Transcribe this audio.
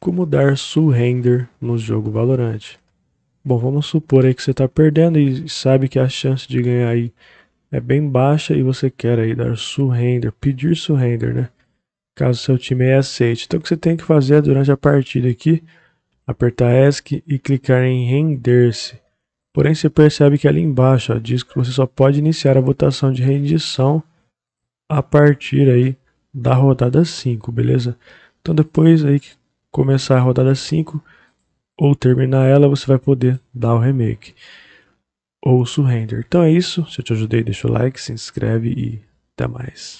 como dar surrender no jogo Valorant. Bom, vamos supor aí que você está perdendo e sabe que a chance de ganhar aí é bem baixa e você quer aí dar surrender, pedir surrender, né? Caso seu time aí aceite. Então o que você tem que fazer é, durante a partida aqui, apertar ESC e clicar em render-se. Porém, você percebe que ali embaixo ó, diz que você só pode iniciar a votação de rendição a partir aí da rodada 5, beleza? Então depois aí que começar a rodada 5 ou terminar ela, você vai poder dar o remake ou surrender. Então é isso. Se eu te ajudei, deixa o like, se inscreve e até mais.